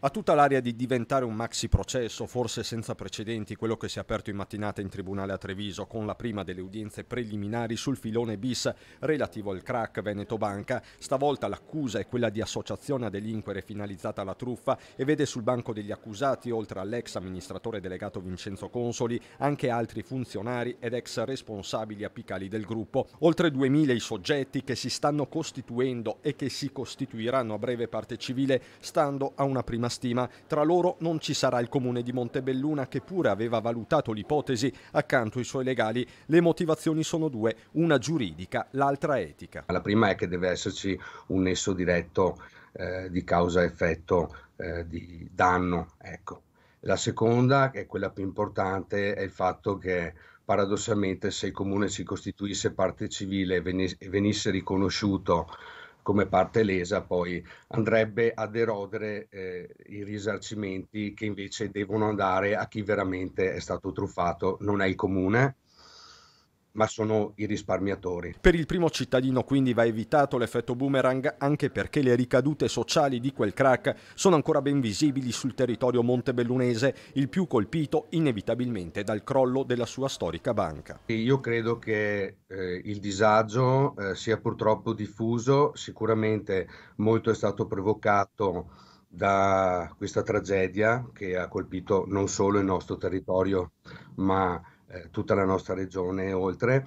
a tutta l'area di diventare un maxi processo, forse senza precedenti, quello che si è aperto in mattinata in tribunale a Treviso, con la prima delle udienze preliminari sul filone bis relativo al crack Veneto Banca. Stavolta l'accusa è quella di associazione a delinquere finalizzata alla truffa e vede sul banco degli accusati, oltre all'ex amministratore delegato Vincenzo Consoli, anche altri funzionari ed ex responsabili apicali del gruppo. Oltre 2000 i soggetti che si stanno costituendo e che si costituiranno a breve parte civile, stando a una una prima stima. Tra loro non ci sarà il comune di Montebelluna che pure aveva valutato l'ipotesi accanto ai suoi legali. Le motivazioni sono due, una giuridica, l'altra etica. La prima è che deve esserci un nesso diretto eh, di causa-effetto eh, di danno. Ecco. La seconda, che è quella più importante, è il fatto che paradossalmente se il comune si costituisse parte civile e venisse riconosciuto come parte lesa poi andrebbe ad erodere eh, i risarcimenti che invece devono andare a chi veramente è stato truffato, non è il comune, ma sono i risparmiatori. Per il primo cittadino quindi va evitato l'effetto boomerang anche perché le ricadute sociali di quel crack sono ancora ben visibili sul territorio montebellunese, il più colpito inevitabilmente dal crollo della sua storica banca. Io credo che eh, il disagio eh, sia purtroppo diffuso, sicuramente molto è stato provocato da questa tragedia che ha colpito non solo il nostro territorio ma eh, tutta la nostra regione e oltre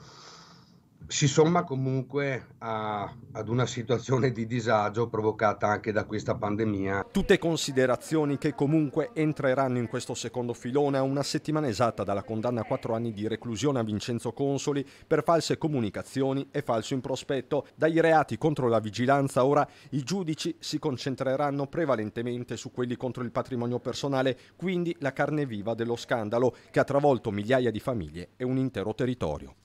si somma comunque a, ad una situazione di disagio provocata anche da questa pandemia. Tutte considerazioni che comunque entreranno in questo secondo filone a una settimana esatta dalla condanna a quattro anni di reclusione a Vincenzo Consoli per false comunicazioni e falso in prospetto. Dai reati contro la vigilanza ora i giudici si concentreranno prevalentemente su quelli contro il patrimonio personale, quindi la carne viva dello scandalo che ha travolto migliaia di famiglie e un intero territorio.